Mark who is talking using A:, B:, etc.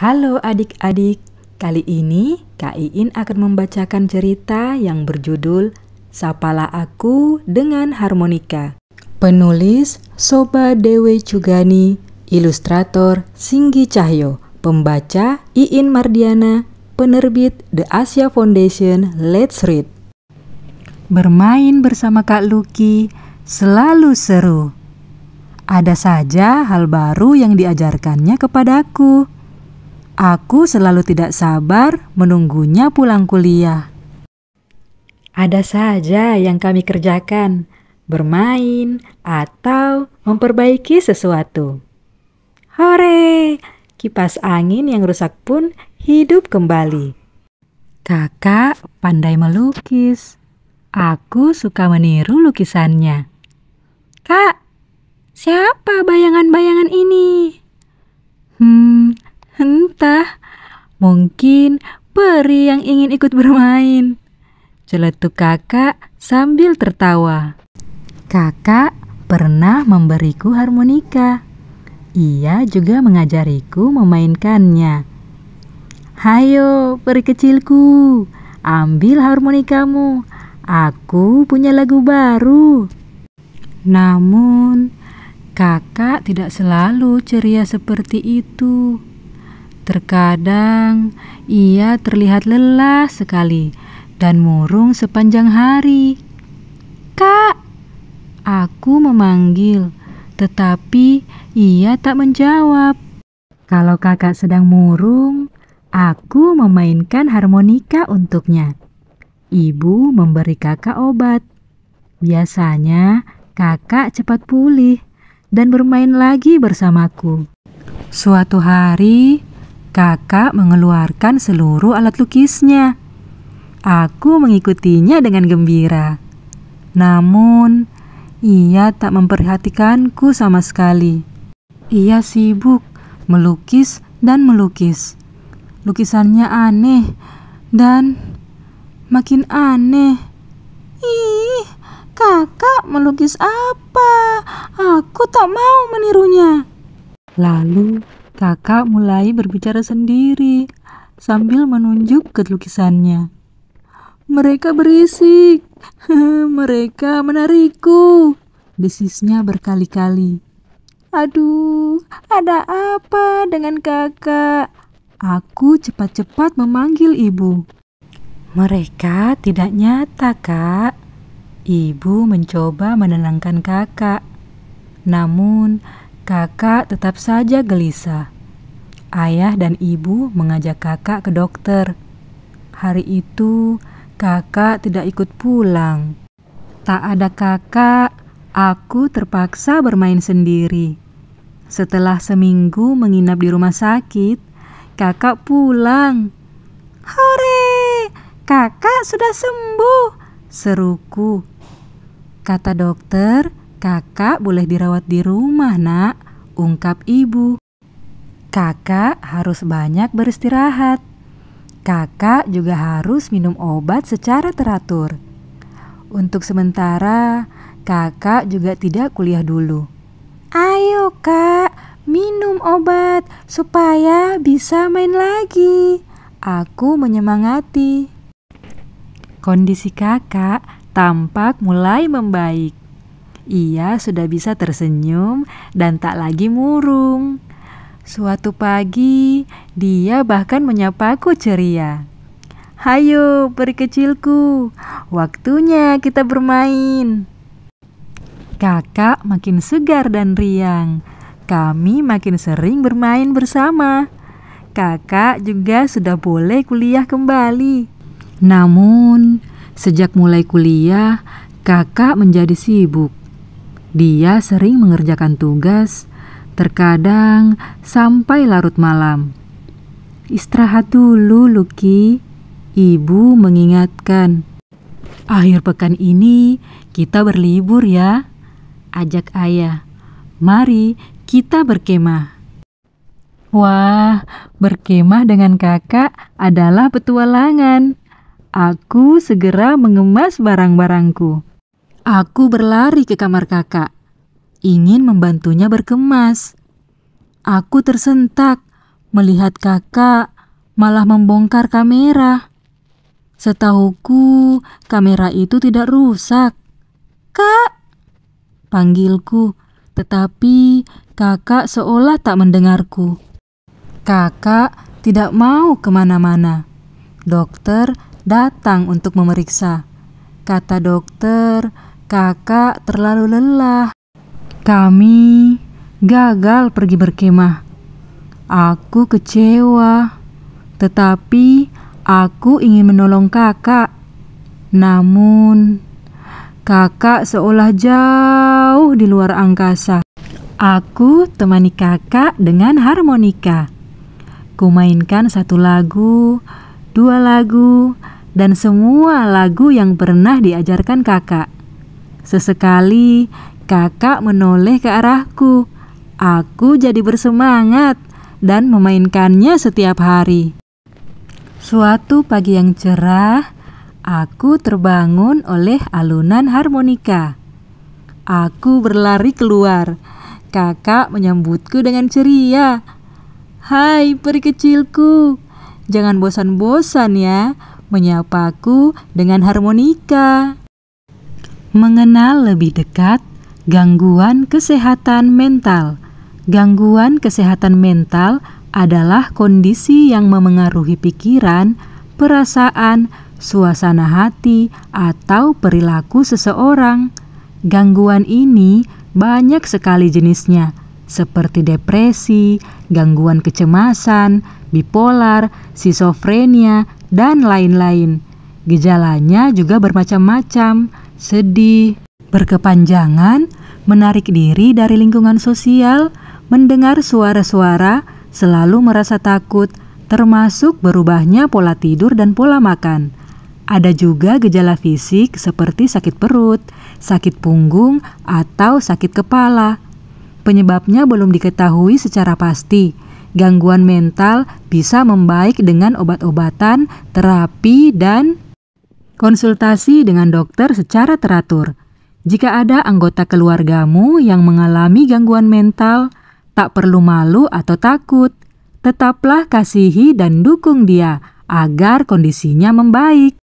A: Halo adik-adik, kali ini Kak Iin akan membacakan cerita yang berjudul Sapalah Aku dengan Harmonika. Penulis Soba Dewe Cugani, ilustrator Singgi Cahyo, pembaca Iin Mardiana, penerbit The Asia Foundation Let's Read. Bermain bersama Kak Luki selalu seru. Ada saja hal baru yang diajarkannya kepadaku Aku selalu tidak sabar menunggunya pulang kuliah. Ada saja yang kami kerjakan, bermain atau memperbaiki sesuatu. Hore! Kipas angin yang rusak pun hidup kembali. Kakak pandai melukis. Aku suka meniru lukisannya. Kak, siapa bayangan-bayangan ini? kita. Mungkin peri yang ingin ikut bermain. Celetuk kakak sambil tertawa. Kakak pernah memberiku harmonika. Ia juga mengajariku memainkannya. Hayo, peri kecilku, ambil harmonikamu. Aku punya lagu baru. Namun, kakak tidak selalu ceria seperti itu. Terkadang ia terlihat lelah sekali dan murung sepanjang hari. "Kak!" aku memanggil, tetapi ia tak menjawab. Kalau kakak sedang murung, aku memainkan harmonika untuknya. Ibu memberi kakak obat. Biasanya kakak cepat pulih dan bermain lagi bersamaku. Suatu hari, Kakak mengeluarkan seluruh alat lukisnya. Aku mengikutinya dengan gembira. Namun, ia tak memperhatikanku sama sekali. Ia sibuk melukis dan melukis. Lukisannya aneh dan makin aneh. Ih, kakak melukis apa? Aku tak mau menirunya. Lalu Kakak mulai berbicara sendiri sambil menunjuk ke lukisannya. Mereka berisik, mereka menarikku, desisnya berkali-kali. Aduh, ada apa dengan kakak? Aku cepat-cepat memanggil ibu. Mereka tidak nyata, Kak. Ibu mencoba menenangkan kakak. Namun, Kakak tetap saja gelisah. Ayah dan ibu mengajak kakak ke dokter. Hari itu kakak tidak ikut pulang. Tak ada kakak, aku terpaksa bermain sendiri. Setelah seminggu menginap di rumah sakit, kakak pulang. Hore, kakak sudah sembuh, seruku. Kata dokter Kakak boleh dirawat di rumah, Nak, ungkap ibu. Kakak harus banyak beristirahat. Kakak juga harus minum obat secara teratur. Untuk sementara, kakak juga tidak kuliah dulu. Ayo, Kak, minum obat supaya bisa main lagi. Aku menyemangati. Kondisi kakak tampak mulai membaik. Ia sudah bisa tersenyum dan tak lagi murung. Suatu pagi, dia bahkan menyapaku ceria. Hayo, peri kecilku, waktunya kita bermain. Kakak makin segar dan riang. Kami makin sering bermain bersama. Kakak juga sudah boleh kuliah kembali. Namun, sejak mulai kuliah, kakak menjadi sibuk. Dia sering mengerjakan tugas, terkadang sampai larut malam. Istirahat dulu, Luki. Ibu mengingatkan. Akhir pekan ini kita berlibur ya, ajak ayah. Mari kita berkemah. Wah, berkemah dengan kakak adalah petualangan. Aku segera mengemas barang-barangku. Aku berlari ke kamar kakak, ingin membantunya berkemas. Aku tersentak melihat kakak malah membongkar kamera. Setahuku, kamera itu tidak rusak. Kak, panggilku, tetapi kakak seolah tak mendengarku. Kakak tidak mau kemana-mana. Dokter datang untuk memeriksa. Kata dokter, Kakak terlalu lelah. Kami gagal pergi berkemah. Aku kecewa, tetapi aku ingin menolong kakak. Namun, kakak seolah jauh di luar angkasa. Aku temani kakak dengan harmonika. Kumainkan satu lagu, dua lagu, dan semua lagu yang pernah diajarkan kakak. Sesekali kakak menoleh ke arahku. Aku jadi bersemangat dan memainkannya setiap hari. Suatu pagi yang cerah, aku terbangun oleh alunan harmonika. Aku berlari keluar. Kakak menyambutku dengan ceria. "Hai, peri kecilku. Jangan bosan-bosan ya menyapaku dengan harmonika." mengenal lebih dekat gangguan kesehatan mental. Gangguan kesehatan mental adalah kondisi yang memengaruhi pikiran, perasaan, suasana hati, atau perilaku seseorang. Gangguan ini banyak sekali jenisnya, seperti depresi, gangguan kecemasan, bipolar, sisofrenia, dan lain-lain. Gejalanya juga bermacam-macam sedih, berkepanjangan, menarik diri dari lingkungan sosial, mendengar suara-suara, selalu merasa takut, termasuk berubahnya pola tidur dan pola makan. Ada juga gejala fisik seperti sakit perut, sakit punggung, atau sakit kepala. Penyebabnya belum diketahui secara pasti. Gangguan mental bisa membaik dengan obat-obatan, terapi, dan Konsultasi dengan dokter secara teratur. Jika ada anggota keluargamu yang mengalami gangguan mental, tak perlu malu atau takut. Tetaplah kasihi dan dukung dia agar kondisinya membaik.